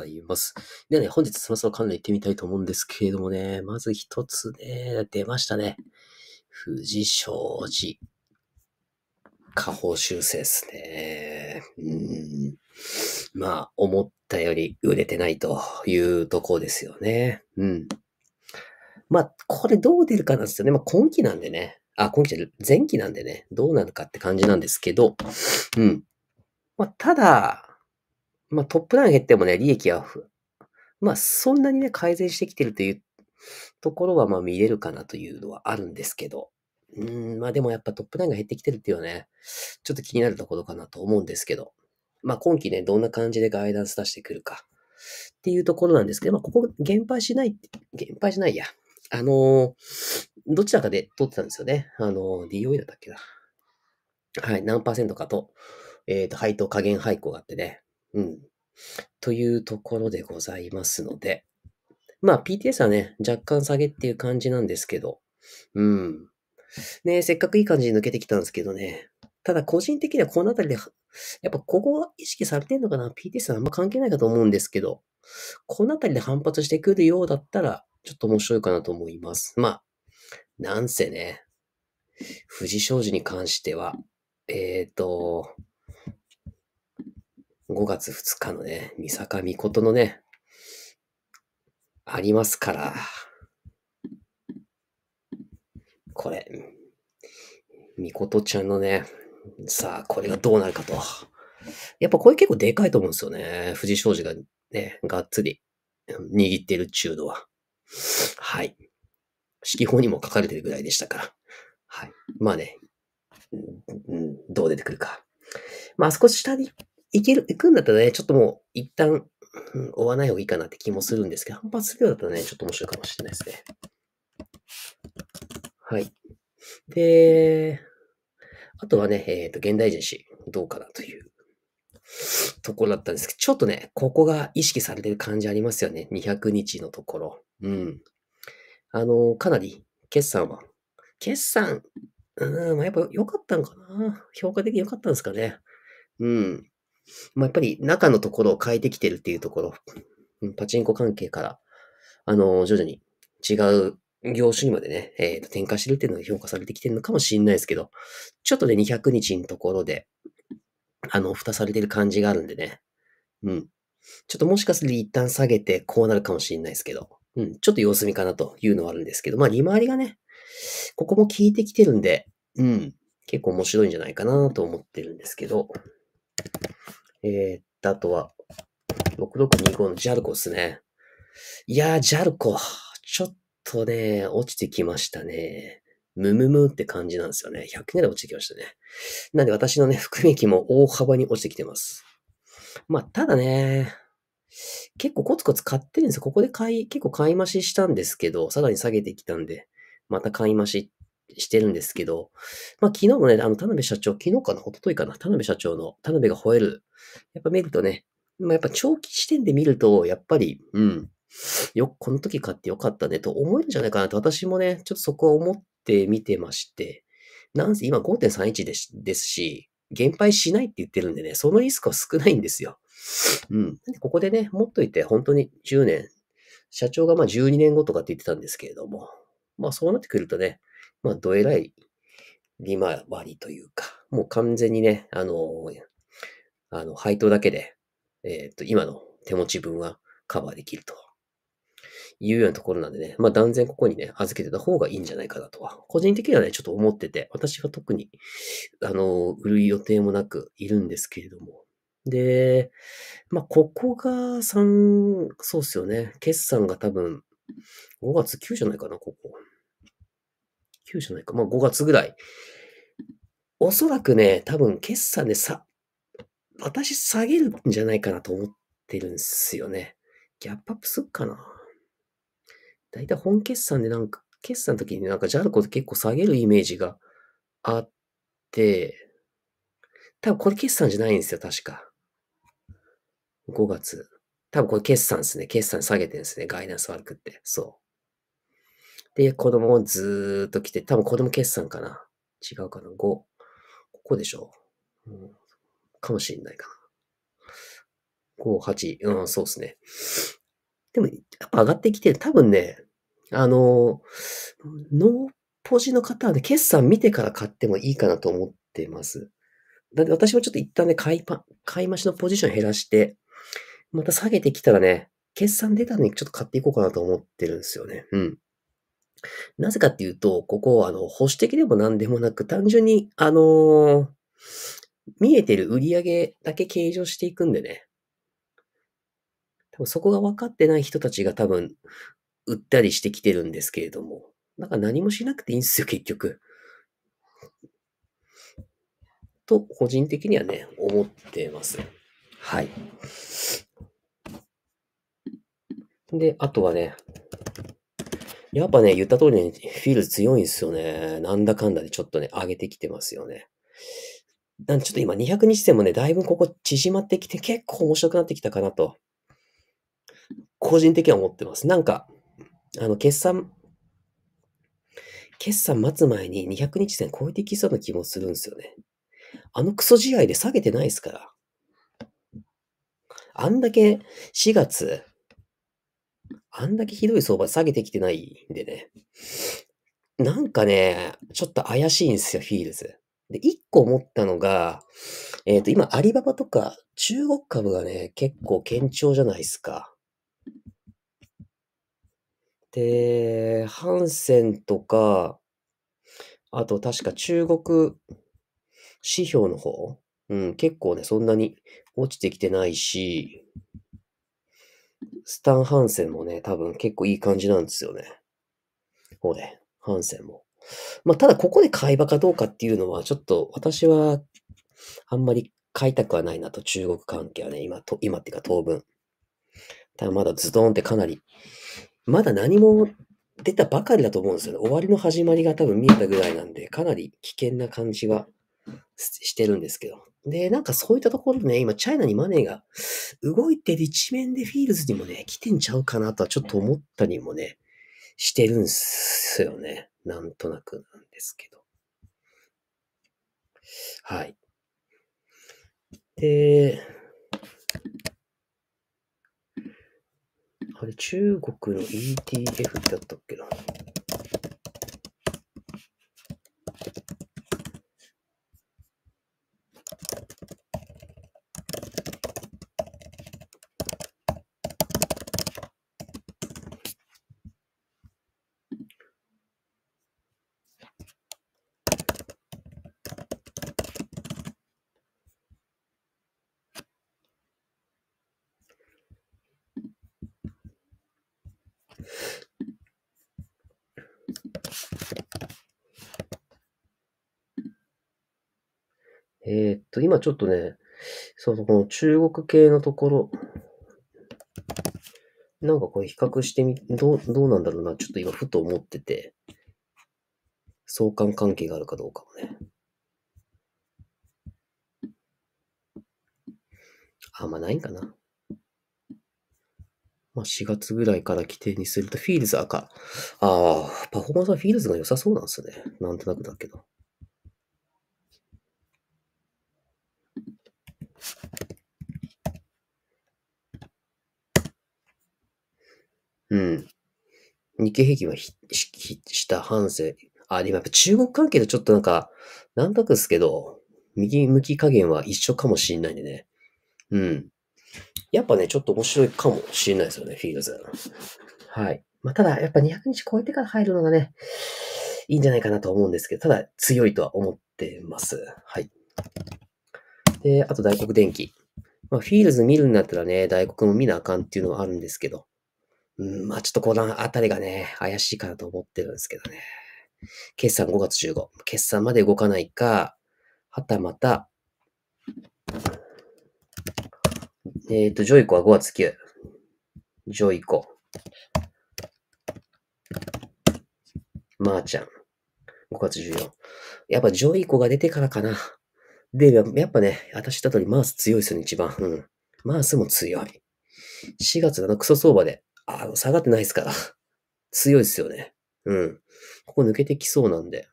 ざいます。ではね、本日そろそろ関連行ってみたいと思うんですけれどもね、まず一つね、出ましたね。富士商事。下方修正ですね。うんまあ、思ったより売れてないというとこですよね。うん。まあ、これどう出るかなんですよね。まあ、今期なんでね。あ、今期じゃ前期なんでね。どうなるかって感じなんですけど。うん。まあ、ただ、まあ、トップライン減ってもね、利益は、まあ、そんなにね、改善してきてるというところは、まあ、見れるかなというのはあるんですけど、うん、まあ、でもやっぱトップラインが減ってきてるっていうのはね、ちょっと気になるところかなと思うんですけど、まあ、今期ね、どんな感じでガイダンス出してくるかっていうところなんですけど、まあ、ここ、減配しない、減配しないや。あのー、どちらかで取ってたんですよね。あのー、DOE だったっけな。はい、何パーセントかと、えっ、ー、と、配当加減配校があってね。うん。というところでございますので、まあ PTS はね、若干下げっていう感じなんですけど、うん。ねせっかくいい感じに抜けてきたんですけどね。ただ個人的にはこのあたりで、やっぱここは意識されてんのかな ?PTS はあんま関係ないかと思うんですけど、このあたりで反発してくるようだったら、ちょっと面白いかなと思います。まあ、なんせね、富士商事に関しては、えっ、ー、と、5月2日のね、三坂美琴のね、ありますから。これ、美琴ちゃんのね、さあ、これがどうなるかと。やっぱこれ結構でかいと思うんですよね。藤正治がね、がっつり握ってる中度は。はい。指揮法にも書かれてるぐらいでしたから。はい。まあね、どう出てくるか。まあ少し下にいける、行くんだったらね、ちょっともう一旦、うん、追わない方がいいかなって気もするんですけど、反発するようだったらね、ちょっと面白いかもしれないですね。はい。で、あとはね、えっ、ー、と、現代人誌、どうかなというところだったんですけど、ちょっとね、ここが意識されてる感じありますよね。200日のところ。うん。あの、かなり、決算は、決算、うん、まあ、やっぱ良かったんかな。評価的に良かったんですかね。うん。まあ、やっぱり中のところを変えてきてるっていうところ、パチンコ関係から、あの、徐々に違う業種にまでね、えー、と転化してるっていうのが評価されてきてるのかもしれないですけど、ちょっとね、200日のところで、あの、蓋されてる感じがあるんでね。うん。ちょっともしかすると一旦下げて、こうなるかもしれないですけど、うん、ちょっと様子見かなというのはあるんですけど、まあ、利回りがね、ここも効いてきてるんで、うん、結構面白いんじゃないかなと思ってるんですけど、えー、あとは、6625のジャルコですね。いやー、ジャルコ。ちょっとね、落ちてきましたね。ムムムって感じなんですよね。100円で落ちてきましたね。なんで私のね、含み益も大幅に落ちてきてます。まあ、ただね、結構コツコツ買ってるんですよ。ここで買い、結構買い増ししたんですけど、さらに下げてきたんで、また買い増ししてるんですけど、まあ昨日もね、あの、田辺社長、昨日かな、一昨日かな、田辺社長の、田辺が吠える。やっぱ見るとね、まあやっぱ長期視点で見ると、やっぱり、うん、よくこの時買ってよかったねと思うんじゃないかなと、私もね、ちょっとそこは思って見てまして、なんせ今5.31ですですし、減配しないって言ってるんでね、そのリスクは少ないんですよ。うん。ここでね、持っといて、本当に10年、社長がまあ12年後とかって言ってたんですけれども、まあそうなってくるとね、まあ、どえらい利回りというか、もう完全にね、あのあの、配当だけで、えっ、ー、と、今の手持ち分はカバーできると。いうようなところなんでね、まあ断然ここにね、預けてた方がいいんじゃないかなとは。個人的にはね、ちょっと思ってて、私は特に、あの売る予定もなくいるんですけれども。で、まあここが3、そうっすよね。決算が多分、5月9じゃないかな、ここ。9じゃないか。まあ5月ぐらい。おそらくね、多分決算でさ、私下げるんじゃないかなと思ってるんですよね。ギャップアップすっかな。だいたい本決算でなんか、決算の時になんか JAL コで結構下げるイメージがあって、多分これ決算じゃないんですよ、確か。5月。多分これ決算ですね。決算下げてるんですね。ガイダンス悪くって。そう。で、子供もずーっと来て、多分子供決算かな。違うかな。5。ここでしょ。うん、かもしんないかな。5、8。うん、そうですね。でも、やっぱ上がってきてる。多分ね、あの、ノーポジの方はね、決算見てから買ってもいいかなと思ってます。だって私もちょっと一旦ね、買いパ、買い増しのポジション減らして、また下げてきたらね、決算出たのにちょっと買っていこうかなと思ってるんですよね。うん。なぜかっていうと、ここ、あの、保守的でも何でもなく、単純に、あのー、見えてる売り上げだけ計上していくんでね。多分そこが分かってない人たちが多分、売ったりしてきてるんですけれども。なんか何もしなくていいんですよ、結局。と、個人的にはね、思ってます。はい。で、あとはね、やっぱね、言った通りに、フィール強いんですよね。なんだかんだでちょっとね、上げてきてますよね。なんちょっと今200日線もね、だいぶここ縮まってきて、結構面白くなってきたかなと、個人的には思ってます。なんか、あの、決算、決算待つ前に200日線超えてきそうな気もするんですよね。あのクソ試合で下げてないですから。あんだけ4月、あんだけひどい相場下げてきてないんでね。なんかね、ちょっと怪しいんですよ、フィールズ。で、一個思ったのが、えっ、ー、と、今、アリババとか、中国株がね、結構堅調じゃないですか。で、ハンセンとか、あと確か中国指標の方、うん、結構ね、そんなに落ちてきてないし、スタン・ハンセンもね、多分結構いい感じなんですよね。ほれ、ハンセンも。まあ、ただここで買い場かどうかっていうのは、ちょっと私は、あんまり買いたくはないなと、中国関係はね、今、と今っていうか当分。ただまだズドンってかなり、まだ何も出たばかりだと思うんですよね。終わりの始まりが多分見えたぐらいなんで、かなり危険な感じはしてるんですけど。で、なんかそういったところでね、今、チャイナにマネーが動いてる一面でフィールズにもね、来てんちゃうかなとはちょっと思ったりもね、してるんすよね。なんとなくなんですけど。はい。で、あれ、中国の ETF だったっけな。えー、っと、今ちょっとね、そのこの中国系のところ、なんかこれ比較してみ、どう、どうなんだろうな、ちょっと今ふと思ってて、相関関係があるかどうかもね。あ、んまないんかな。まあ、4月ぐらいから規定にすると、フィールズ赤。ああ、パフォーマンスはフィールズが良さそうなんですね。なんとなくだけど。うん。日経平均はひ、ひ、下半世。あ、でもやっぱ中国関係とちょっとなんか、なんとなくですけど、右向き加減は一緒かもしんないんでね。うん。やっぱね、ちょっと面白いかもしれないですよね、フィールズ。はい。まあ、ただ、やっぱ200日超えてから入るのがね、いいんじゃないかなと思うんですけど、ただ強いとは思ってます。はい。で、あと大黒電気。まあ、フィールズ見るんだったらね、大黒も見なあかんっていうのはあるんですけど、うん、まあちょっとこのあたりがね、怪しいかなと思ってるんですけどね。決算5月15。決算まで動かないか、はたまた、えっ、ー、と、ジョイコは5月9。ジョイコ。マーちゃん。5月14。やっぱジョイコが出てからかな。で、やっぱね、私言った通りマース強いですよね、一番。うん。マースも強い。4月7、クソ相場で、あ、下がってないですから。強いですよね。うん。ここ抜けてきそうなんで。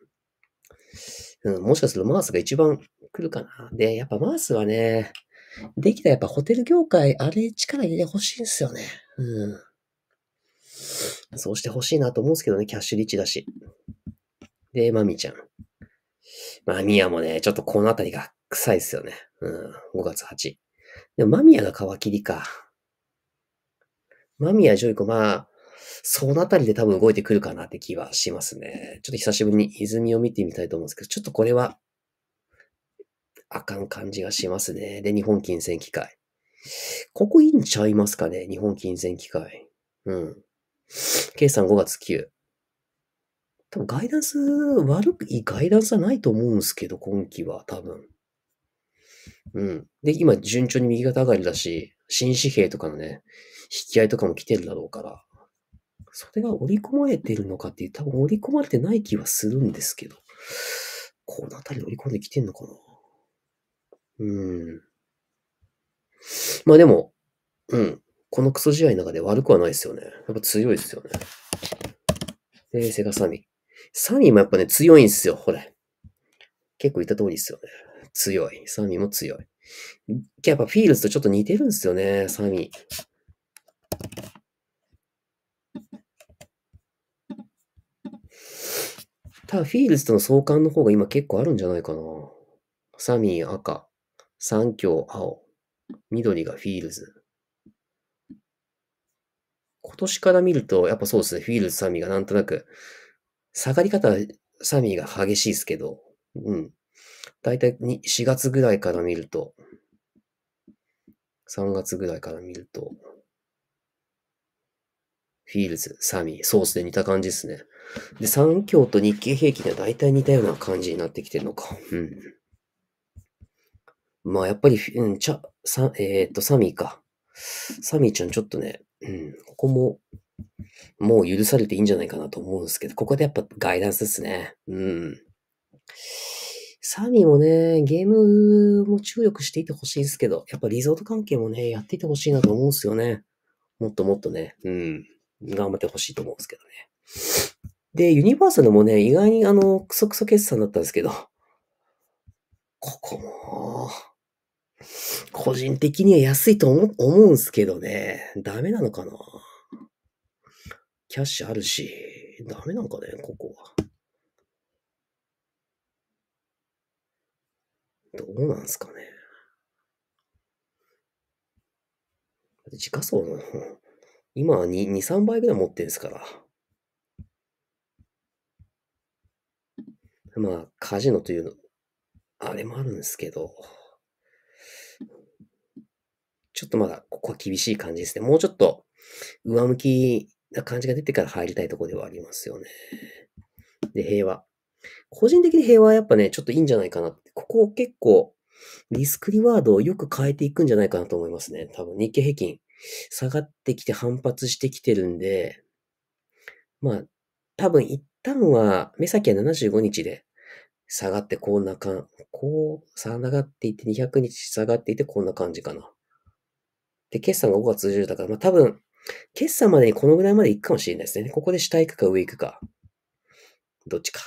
うん、もしかするとマースが一番来るかな。で、やっぱマースはね、できたらやっぱホテル業界、あれ力入れてほしいんですよね。うん。そうしてほしいなと思うんですけどね、キャッシュリッチだし。で、まみちゃん。マミヤもね、ちょっとこのあたりが臭いっすよね。うん、5月8。でも、マミヤが皮切りか。マミヤ、ジョイコ、まあ、そのあたりで多分動いてくるかなって気はしますね。ちょっと久しぶりに泉を見てみたいと思うんですけど、ちょっとこれはあかん感じがしますね。で、日本金銭機械。ここいいんちゃいますかね日本金銭機械。うん。計算5月9。多分ガイダンス、悪いガイダンスはないと思うんですけど、今期は多分。うん。で、今順調に右肩上がりだし、新紙幣とかのね、引き合いとかも来てるだろうから、それが織り込まれてるのかっていう、多分織り込まれてない気はするんですけど、この辺り織り込んできてんのかなうん。まあでも、うん。このクソ試合の中で悪くはないですよね。やっぱ強いですよね。で、セガサミ。サミもやっぱね、強いんですよ、これ。結構言った通りですよね。強い。サミも強い。やっぱフィールズとちょっと似てるんですよね、サミ。ただ、フィールズとの相関の方が今結構あるんじゃないかな。サミー、赤。三強青、緑がフィールズ。今年から見ると、やっぱそうですね、フィールズ、サミーがなんとなく、下がり方、サミーが激しいですけど、うん。だいたい4月ぐらいから見ると、3月ぐらいから見ると、フィールズ、サミー、ソースで似た感じですね。で、3強と日経平均が大体似たような感じになってきてるのか。うん。まあ、やっぱり、うん、ちゃ、さ、えー、っと、サミーか。サミーちゃんちょっとね、うん、ここも、もう許されていいんじゃないかなと思うんですけど、ここでやっぱガイダンスですね。うん。サミーもね、ゲームも注力していてほしいですけど、やっぱリゾート関係もね、やっていてほしいなと思うんですよね。もっともっとね、うん、頑張ってほしいと思うんですけどね。で、ユニバーサルもね、意外にあの、クソクソ決算だったんですけど、ここも、個人的には安いと思うんすけどね。ダメなのかなキャッシュあるし、ダメなんかね、ここは。どうなんすかね。時価総の、今は2、3倍ぐらい持ってるんすから。まあ、カジノというの、あれもあるんですけど。ちょっとまだここは厳しい感じですね。もうちょっと上向きな感じが出てから入りたいとこではありますよね。で、平和。個人的に平和はやっぱね、ちょっといいんじゃないかなって。ここ結構、リスクリワードをよく変えていくんじゃないかなと思いますね。多分日経平均下がってきて反発してきてるんで、まあ、多分一旦は、目先は75日で下がってこんな感、こう、下がっていって200日下がっていてこんな感じかな。で、決算が5月10だから、まあ、多分、決算までにこのぐらいまで行くかもしれないですね。ここで下行くか上行くか。どっちか。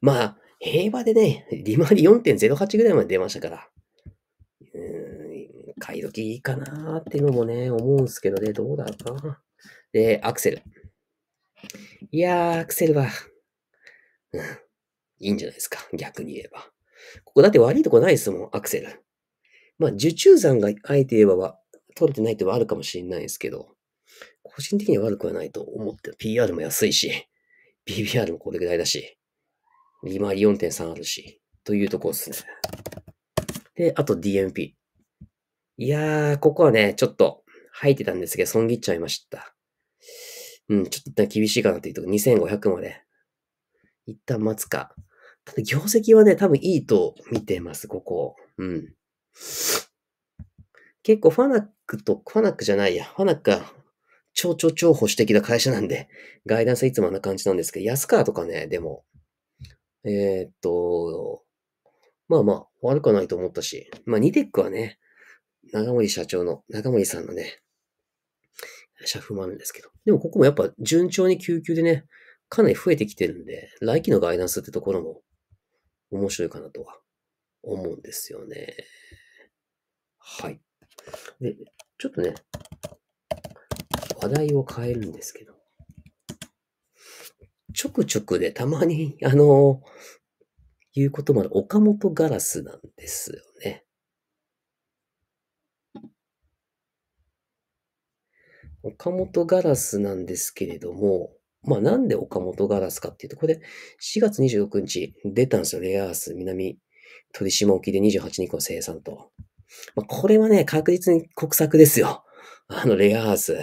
まあ、平和でね、利回り4.08ぐらいまで出ましたから。うん、買い時いいかなーっていうのもね、思うんすけどね、どうだろうな。で、アクセル。いやー、アクセルは、うん、いいんじゃないですか。逆に言えば。ここだって悪いとこないですもん、アクセル。まあ、受注残があえて言えば取れてないってはあるかもしれないですけど、個人的には悪くはないと思って、PR も安いし、BBR もこれぐらいだし、利回り4.3あるし、というとこですね。で、あと DMP。いやー、ここはね、ちょっと入ってたんですけど、損切っちゃいました。うん、ちょっと厳しいかなというとこ、2500まで。一旦待つか。ただ業績はね、多分いいと見てます、ここ。うん。結構ファナックと、ファナックじゃないや、ファナックが超超超保守的な会社なんで、ガイダンスはいつもあんな感じなんですけど、安川とかね、でも、えー、っと、まあまあ、悪くはないと思ったし、まあ、ニテックはね、長森社長の、長森さんのね、社風もあるんですけど。でもここもやっぱ順調に救急でね、かなり増えてきてるんで、来期のガイダンスってところも面白いかなとは思うんですよね。はい。で、ちょっとね、話題を変えるんですけど、ちょくちょくで、たまに、あの、言うことまで岡本ガラスなんですよね。岡本ガラスなんですけれども、まあなんで岡本ガラスかっていうと、これ4月26日出たんですよ。レアアース南鳥島沖で28日個生産と。まあ、これはね、確実に国策ですよ。あの、レアアース。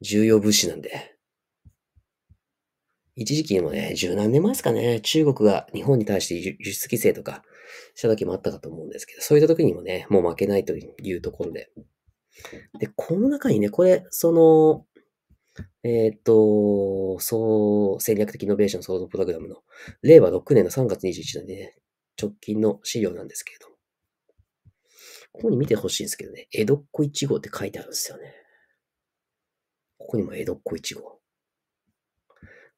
重要物資なんで。一時期でもね、十何年前ですかね、中国が日本に対して輸出規制とかした時もあったかと思うんですけど、そういった時にもね、もう負けないというところで。で、この中にね、これ、その、えっ、と、そう、戦略的イノベーション創造プログラムの、令和6年の3月21日にね、直近の資料なんですけれども。ここに見てほしいんですけどね、江戸っ子1号って書いてあるんですよね。ここにも江戸っ子1号。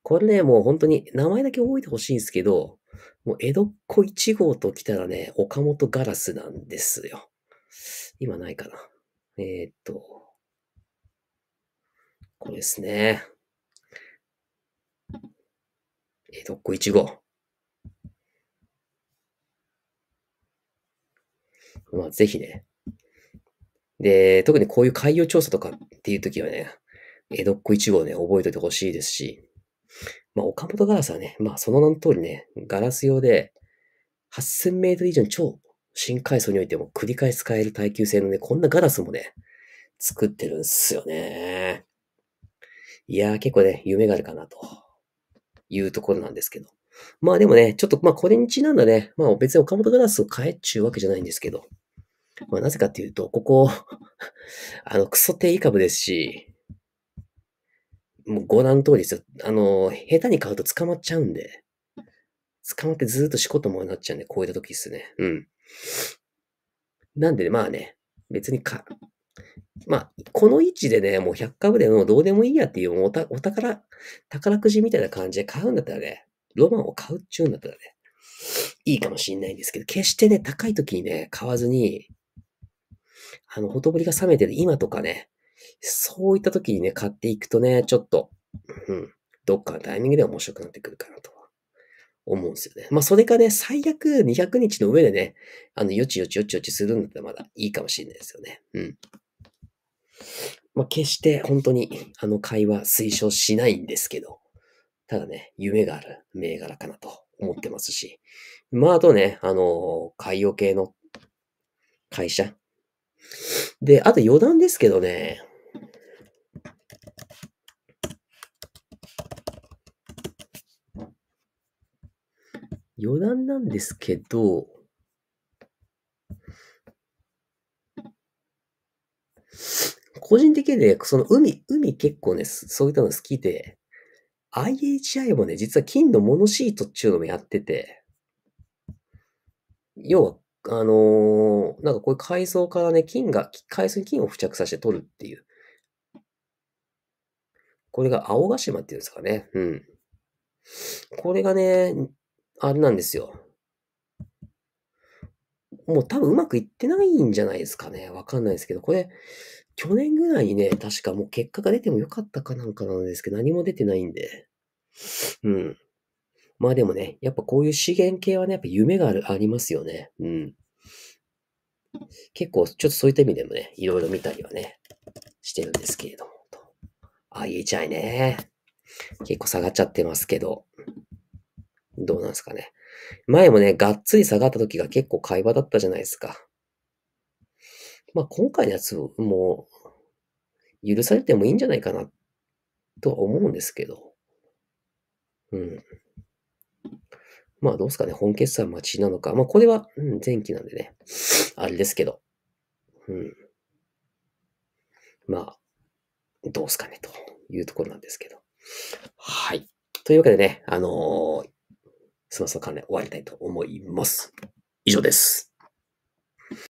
これね、もう本当に名前だけ覚えてほしいんですけど、もう江戸っ子1号と来たらね、岡本ガラスなんですよ。今ないかな。えー、っと、これですね。江戸っ子1号。まあ、ぜひね。で、特にこういう海洋調査とかっていう時はね、江戸っ子1号ね、覚えておいてほしいですし、まあ、岡本ガラスはね、まあ、その名の通りね、ガラス用で、8000メートル以上の超深海層においても繰り返し使える耐久性のね、こんなガラスもね、作ってるんすよね。いやー、結構ね、夢があるかなというところなんですけど。まあでもね、ちょっとまあこれにちなんだね、まあ別に岡本ガラスを変えっちゅうわけじゃないんですけど、まあ、なぜかっていうと、ここ、あの、クソ低位株ですし、もう五段通りですよ。あの、下手に買うと捕まっちゃうんで、捕まってずーっとしこもなっちゃうんで、こういった時ですね。うん。なんで、ね、まあね、別にか、まあ、この位置でね、もう100株でもどうでもいいやっていうお宝、宝くじみたいな感じで買うんだったらね、ロマンを買うっちゅうんだったらね、いいかもしんないんですけど、決してね、高い時にね、買わずに、あの、ほとぼりが冷めてる今とかね、そういった時にね、買っていくとね、ちょっと、うん、どっかのタイミングで面白くなってくるかなと思うんですよね。まあ、それかね、最悪200日の上でね、あの、よちよちよちよちするんだったらまだいいかもしれないですよね。うん。まあ、決して本当にあの会話推奨しないんですけど、ただね、夢がある銘柄かなと思ってますし、まあ、あとね、あの、海洋系の会社、で、あと余談ですけどね。余談なんですけど、個人的にね、その海、海結構ね、そういったの好きで、IHI もね、実は金のモノシートっていうのもやってて、要はあのー、なんかこういう海藻からね、菌が、海藻に菌を付着させて取るっていう。これが青ヶ島っていうんですかね。うん。これがね、あれなんですよ。もう多分うまくいってないんじゃないですかね。わかんないですけど、これ、去年ぐらいにね、確かもう結果が出てもよかったかなんかなんですけど、何も出てないんで。うん。まあでもね、やっぱこういう資源系はね、やっぱ夢がある、ありますよね。うん。結構、ちょっとそういった意味でもね、いろいろ見たりはね、してるんですけれども。と。あ、言えちゃいね。結構下がっちゃってますけど。どうなんですかね。前もね、がっつり下がった時が結構会話だったじゃないですか。まあ今回のやつもう、許されてもいいんじゃないかなとは思うんですけど。うん。まあどうすかね、本決算待ちなのか。まあこれは、うん、前期なんでね、あれですけど、うん。まあ、どうすかね、というところなんですけど。はい。というわけでね、あのー、スマスの関連終わりたいと思います。以上です。